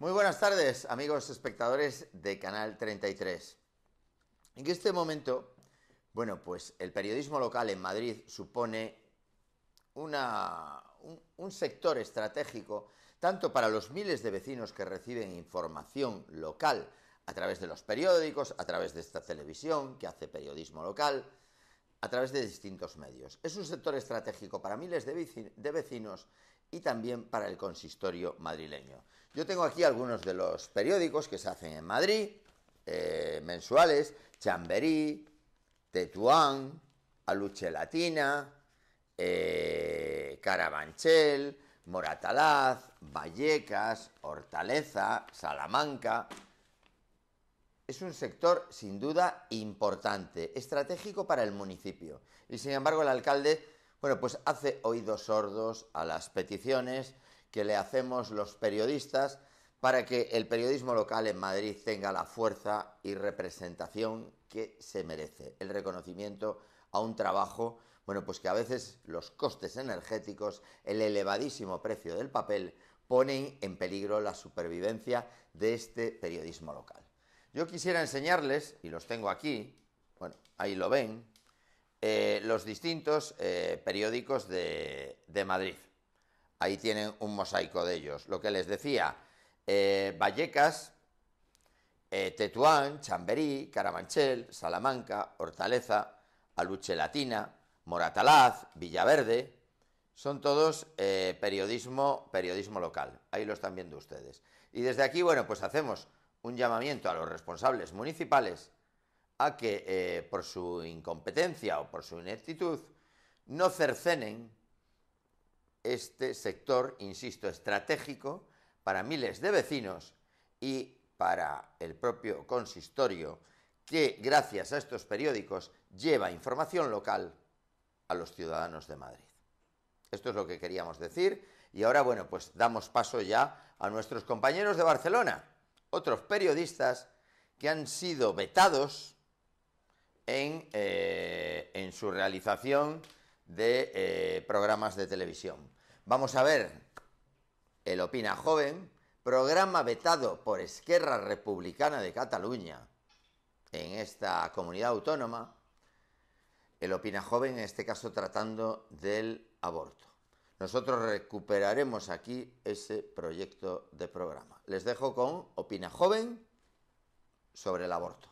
Muy buenas tardes, amigos espectadores de Canal 33. En este momento, bueno, pues el periodismo local en Madrid supone un, sector estratégico tanto para los miles de vecinos que reciben información local a través de los periódicos, a través de esta televisión que hace periodismo local, a través de distintos medios. Es un sector estratégico para miles de vecinos y también para el consistorio madrileño. Yo tengo aquí algunos de los periódicos que se hacen en Madrid, eh, mensuales, Chamberí, Tetuán, Aluche Latina, eh, Carabanchel, Moratalaz, Vallecas, Hortaleza, Salamanca, es un sector sin duda importante, estratégico para el municipio. Y sin embargo el alcalde, bueno, pues hace oídos sordos a las peticiones que le hacemos los periodistas para que el periodismo local en Madrid tenga la fuerza y representación que se merece, el reconocimiento a un trabajo, bueno, pues que a veces los costes energéticos, el elevadísimo precio del papel, ponen en peligro la supervivencia de este periodismo local. Yo quisiera enseñarles, y los tengo aquí, bueno, ahí lo ven, eh, los distintos eh, periódicos de, Madrid. Ahí tienen un mosaico de ellos. Lo que les decía, eh, Vallecas, Tetuán, Chamberí, Caramanchel, Salamanca, Hortaleza, Aluche Latina, Moratalaz, Villaverde, son todos periodismo, periodismo local. Ahí lo están viendo ustedes. Y desde aquí, bueno, pues hacemos un llamamiento a los responsables municipales a que eh, por su incompetencia o por su ineptitud no cercenen este sector, insisto, estratégico para miles de vecinos y para el propio consistorio que gracias a estos periódicos lleva información local a los ciudadanos de Madrid. Esto es lo que queríamos decir y ahora, bueno, pues damos paso ya a nuestros compañeros de Barcelona otros periodistas que han sido vetados en, eh, su realización de eh, programas de televisión. Vamos a ver el Opina Joven, programa vetado por Esquerra Republicana de Cataluña en esta comunidad autónoma, el Opina Joven en este caso tratando del aborto. Nosotros recuperaremos aquí ese proyecto de programa. Les dejo con Opina Joven sobre el aborto.